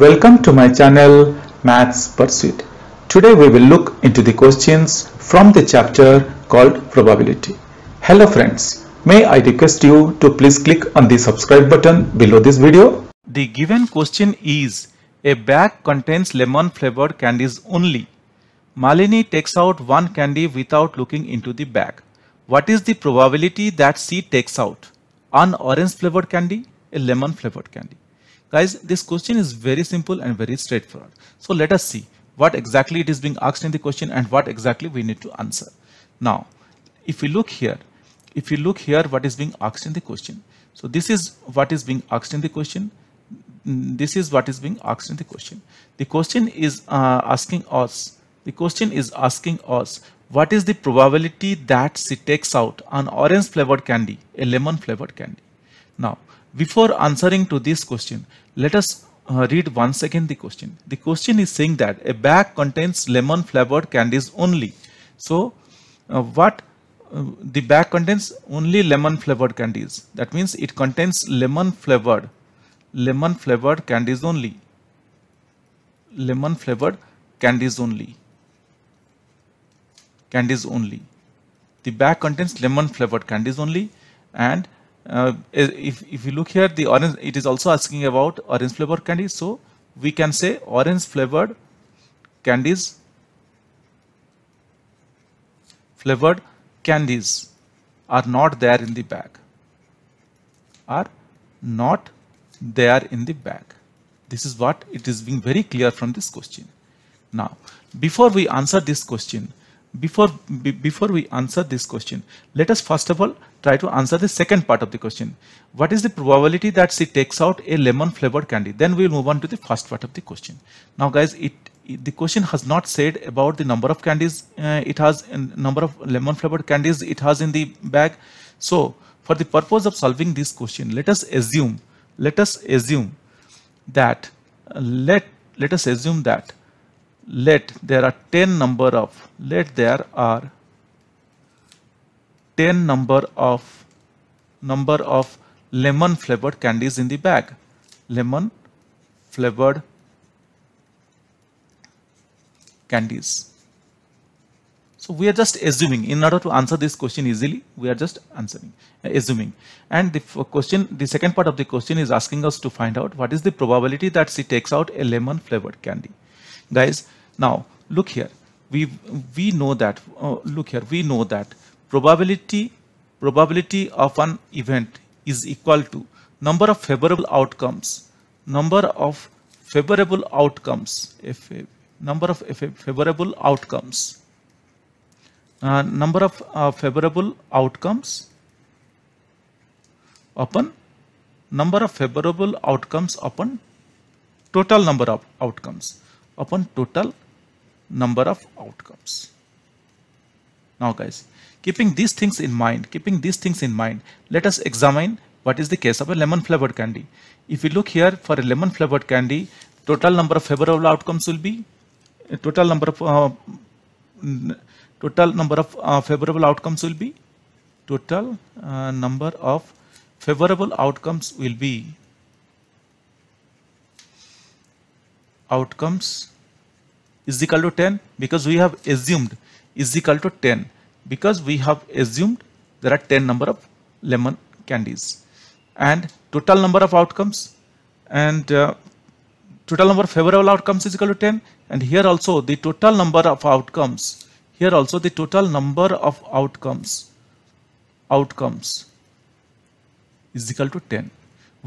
Welcome to my channel Maths Pursuit. Today we will look into the questions from the chapter called probability. Hello friends, may I request you to please click on the subscribe button below this video. The given question is a bag contains lemon flavored candies only. Malini takes out one candy without looking into the bag. What is the probability that she takes out? An orange flavored candy, a lemon flavored candy. Guys, this question is very simple and very straightforward. So let us see what exactly it is being asked in the question and what exactly we need to answer. Now, if we look here, if you look here what is being asked in the question. So this is what is being asked in the question. This is what is being asked in the question. The question is uh, asking us, the question is asking us what is the probability that she takes out an orange flavored candy, a lemon flavored candy. Now, before answering to this question, let us uh, read once again the question. The question is saying that a bag contains lemon flavored candies only. So uh, what uh, the bag contains only lemon flavored candies. That means it contains lemon flavored, lemon flavored candies only. Lemon flavored candies only. Candies only. The bag contains lemon flavored candies only and uh, if, if you look here, the orange, it is also asking about orange flavored candies. So we can say orange flavored candies, flavored candies are not there in the bag, are not there in the bag. This is what it is being very clear from this question. Now, before we answer this question, before, before we answer this question, let us first of all try to answer the second part of the question. What is the probability that she takes out a lemon flavored candy? Then we will move on to the first part of the question. Now guys, it, it the question has not said about the number of candies uh, it has number of lemon flavored candies it has in the bag. So for the purpose of solving this question, let us assume, let us assume that uh, let let us assume that let there are 10 number of let there are 10 number of number of lemon flavored candies in the bag lemon flavored candies so we are just assuming in order to answer this question easily we are just answering assuming and the question the second part of the question is asking us to find out what is the probability that she takes out a lemon flavored candy guys now look here we we know that uh, look here we know that probability probability of an event is equal to number of favorable outcomes number of favorable outcomes FAB, number of favorable outcomes uh, number of uh, favorable outcomes upon number of favorable outcomes upon total number of outcomes upon total number of outcomes now guys, keeping these things in mind, keeping these things in mind, let us examine what is the case of a lemon flavored candy. If we look here for a lemon flavored candy, total number of favorable outcomes will be eh, total number of uh, total number of uh, favorable outcomes will be total uh, number of favorable outcomes will be outcomes is equal to 10 because we have assumed is equal to 10 because we have assumed there are 10 number of lemon candies and total number of outcomes and uh, total number of favorable outcomes is equal to 10 and here also the total number of outcomes here also the total number of outcomes outcomes is equal to 10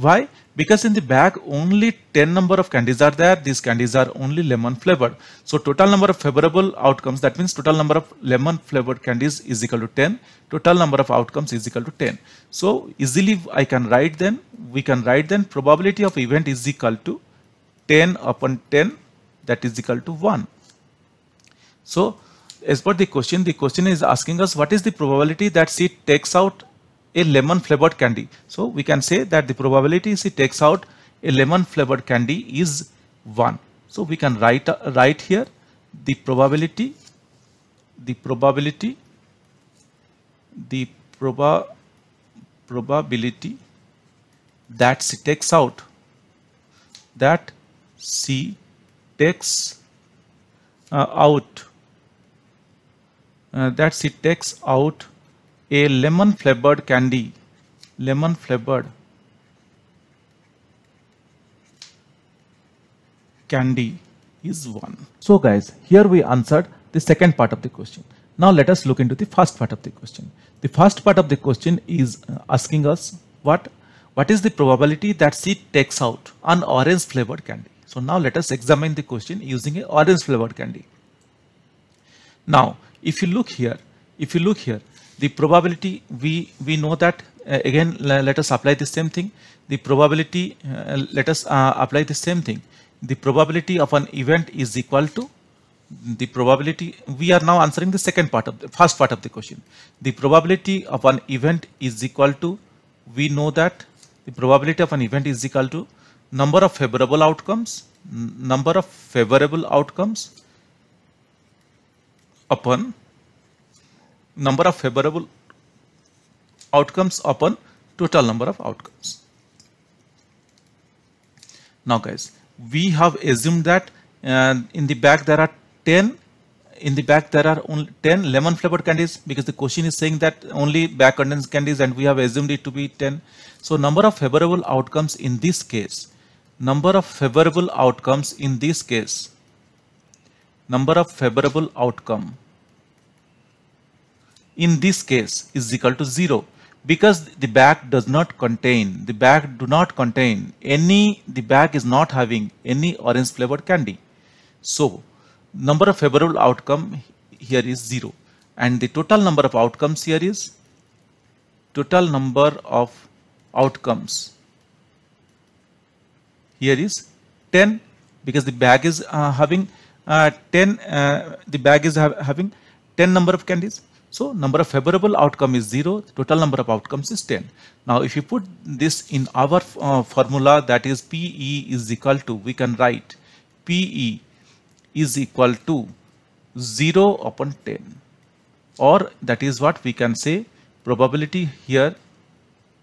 why? Because in the bag only 10 number of candies are there. These candies are only lemon flavored. So total number of favorable outcomes that means total number of lemon flavored candies is equal to 10. Total number of outcomes is equal to 10. So easily I can write then we can write then probability of event is equal to 10 upon 10 that is equal to 1. So as per the question the question is asking us what is the probability that she takes out a lemon flavored candy. So we can say that the probability she takes out a lemon flavored candy is 1. So we can write, uh, write here the probability, the probability, the proba probability that she takes out, that she takes uh, out, uh, that she takes out a lemon flavored candy lemon flavored candy is 1 so guys here we answered the second part of the question now let us look into the first part of the question the first part of the question is uh, asking us what what is the probability that she takes out an orange flavored candy so now let us examine the question using an orange flavored candy now if you look here if you look here the probability we we know that uh, again let us apply the same thing the probability uh, let us uh, apply the same thing the probability of an event is equal to the probability we are now answering the second part of the first part of the question the probability of an event is equal to we know that the probability of an event is equal to number of favorable outcomes number of favorable outcomes upon number of favorable outcomes upon total number of outcomes. Now guys, we have assumed that uh, in the back there are 10 in the back there are only 10 lemon flavored candies because the question is saying that only back condensed candies and we have assumed it to be 10 so number of favorable outcomes in this case number of favorable outcomes in this case number of favorable outcome in this case is equal to 0 because the bag does not contain the bag do not contain any the bag is not having any orange flavored candy so number of favorable outcome here is 0 and the total number of outcomes here is total number of outcomes here is 10 because the bag is uh, having uh, 10 uh, the bag is ha having 10 number of candies so number of favorable outcome is 0, total number of outcomes is 10. Now if you put this in our uh, formula that is PE is equal to, we can write PE is equal to 0 upon 10 or that is what we can say probability here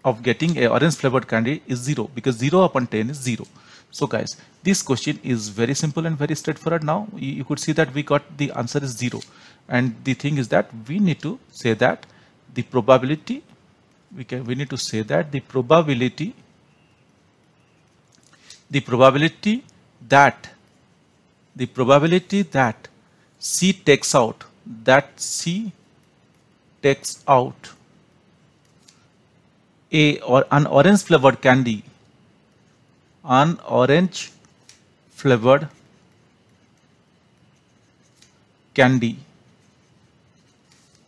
of getting a orange flavored candy is 0 because 0 upon 10 is 0. So guys, this question is very simple and very straightforward. Now you, you could see that we got the answer is zero. And the thing is that we need to say that the probability, we can, we need to say that the probability, the probability that, the probability that C takes out, that C takes out a or an orange flavored candy an orange flavored candy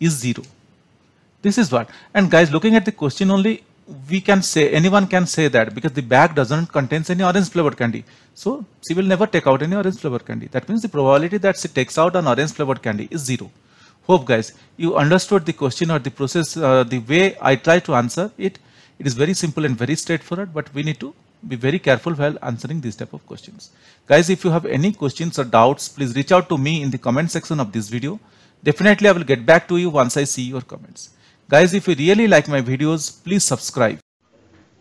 is 0. This is what and guys looking at the question only we can say anyone can say that because the bag doesn't contains any orange flavored candy. So she will never take out any orange flavored candy. That means the probability that she takes out an orange flavored candy is 0. Hope guys you understood the question or the process uh, the way I try to answer it. It is very simple and very straightforward but we need to be very careful while answering these type of questions. Guys, if you have any questions or doubts, please reach out to me in the comment section of this video. Definitely, I will get back to you once I see your comments. Guys, if you really like my videos, please subscribe.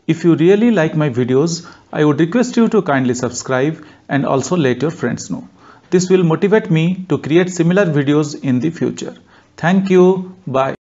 If you really like my videos, I would request you to kindly subscribe and also let your friends know. This will motivate me to create similar videos in the future. Thank you. Bye.